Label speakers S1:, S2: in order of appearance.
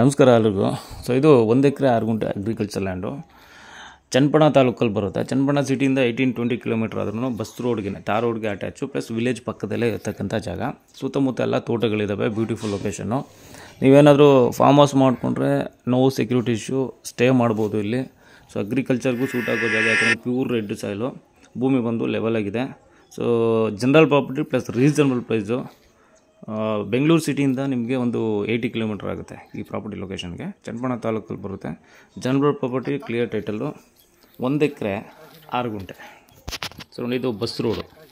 S1: ನಮಸ್ಕಾರ ಎಲ್ರಿಗೂ ಸೊ ಇದು ಒಂದು ಎಕರೆ ಆರು ಗುಂಟೆ ಅಗ್ರಿಕಲ್ಚರ್ ಲ್ಯಾಂಡು ಚನ್ನಪಣ ತಾಲೂಕಲ್ಲಿ ಬರುತ್ತೆ ಚನ್ನಪಣ ಸಿಟಿಯಿಂದ ಏಯ್ಟೀನ್ ಟ್ವೆಂಟಿ ಕಿಲೋಮೀಟ್ರ್ ಆದ್ರೂ ಬಸ್ ರೋಡ್ಗೆ ತಾರ್ ರೋಡ್ಗೆ ಅಟ್ಯಾಚು ಪ್ಲಸ್ ವಿಲೇಜ್ ಪಕ್ಕದಲ್ಲೇ ಇರ್ತಕ್ಕಂಥ ಜಾಗ ಸುತ್ತಮುತ್ತ ಎಲ್ಲ ತೋಟಗಳಿದ್ದಾವೆ ಬ್ಯೂಟಿಫುಲ್ ಲೊಕೇಶನ್ನು ನೀವೇನಾದರೂ ಫಾರ್ಮ್ ಹೌಸ್ ಮಾಡಿಕೊಂಡ್ರೆ ನೋ ಸೆಕ್ಯೂರಿಟಿ ಇಶ್ಯೂ ಸ್ಟೇ ಮಾಡ್ಬೋದು ಇಲ್ಲಿ ಸೊ ಅಗ್ರಿಕಲ್ಚರ್ಗೂ ಸೂಟ್ ಆಗೋ ಜಾಗ ಯಾಕಂದರೆ ಪ್ಯೂರ್ ರೆಡ್ ಸಾಯಿಲು ಭೂಮಿ ಬಂದು ಲೆವೆಲ್ ಆಗಿದೆ so general property plus reasonable price Bengaluru ಸಿಟಿಯಿಂದ ನಿಮಗೆ ಒಂದು ಏಯ್ಟಿ ಕಿಲೋಮೀಟರ್ ಆಗುತ್ತೆ ಈ ಪ್ರಾಪರ್ಟಿ ಲೊಕೇಶನ್ಗೆ ಚನ್ನಪಣ ತಾಲೂಕಲ್ಲಿ ಬರುತ್ತೆ ಜನರಲ್ ಪ್ರಾಪರ್ಟಿ ಕ್ಲಿಯರ್ ಟೈಟಲ್ಲು ಒಂದು ಎಕರೆ ಆರು ಗುಂಟೆ ಸೊ ಇದು ಬಸ್ ರೋಡು